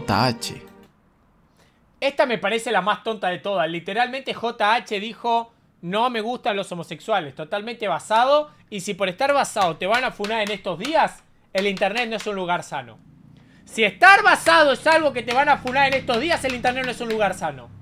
JH. Esta me parece la más tonta de todas. Literalmente JH dijo, no me gustan los homosexuales. Totalmente basado. Y si por estar basado te van a funar en estos días, el Internet no es un lugar sano. Si estar basado es algo que te van a funar en estos días, el Internet no es un lugar sano.